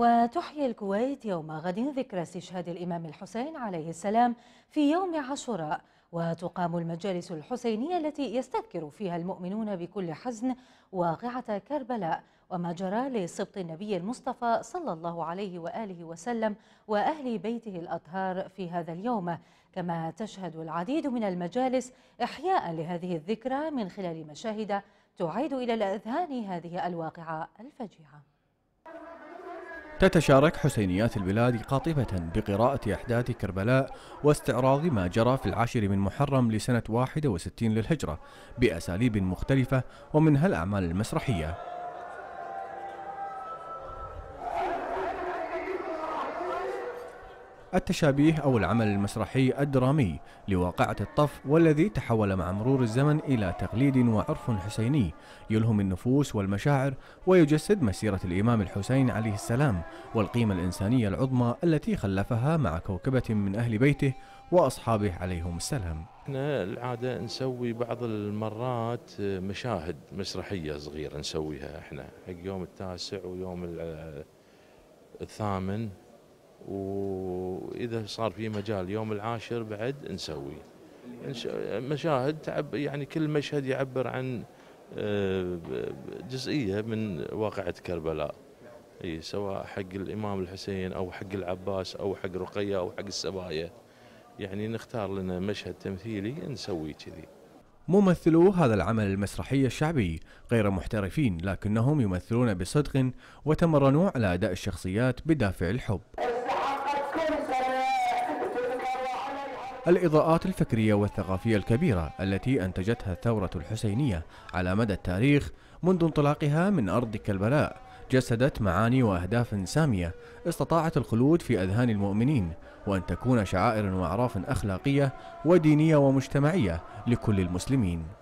وتحيي الكويت يوم غد ذكرى استشهاد الإمام الحسين عليه السلام في يوم عاشوراء وتقام المجالس الحسينية التي يستذكر فيها المؤمنون بكل حزن واقعة كربلاء وما جرى لسبط النبي المصطفى صلى الله عليه وآله وسلم وأهل بيته الأطهار في هذا اليوم كما تشهد العديد من المجالس إحياء لهذه الذكرى من خلال مشاهد تعيد إلى الأذهان هذه الواقعة الفجيعة تتشارك حسينيات البلاد قاطبة بقراءة أحداث كربلاء واستعراض ما جرى في العاشر من محرم لسنة 61 للهجرة بأساليب مختلفة ومنها الأعمال المسرحية التشابيه أو العمل المسرحي الدرامي لواقعة الطف والذي تحول مع مرور الزمن إلى تقليد وعرف حسيني يلهم النفوس والمشاعر ويجسد مسيرة الإمام الحسين عليه السلام والقيمة الإنسانية العظمى التي خلفها مع كوكبة من أهل بيته وأصحابه عليهم السلام احنا العادة نسوي بعض المرات مشاهد مسرحية صغيرة نسويها احنا حق يوم التاسع ويوم الثامن و اذا صار في مجال يوم العاشر بعد نسوي مشاهد تعب يعني كل مشهد يعبر عن آه، جزئيه من واقعه كربلاء اي سواء حق الامام الحسين او حق العباس او حق رقيه او حق السبايا يعني نختار لنا مشهد تمثيلي نسوي كذي ممثلو هذا العمل المسرحي الشعبي غير محترفين لكنهم يمثلون بصدق وتمرنوا على اداء الشخصيات بدافع الحب الإضاءات الفكرية والثقافية الكبيرة التي أنتجتها الثورة الحسينية على مدى التاريخ منذ انطلاقها من أرض كربلاء جسدت معاني وأهداف سامية استطاعت الخلود في أذهان المؤمنين وأن تكون شعائر وأعراف أخلاقية ودينية ومجتمعية لكل المسلمين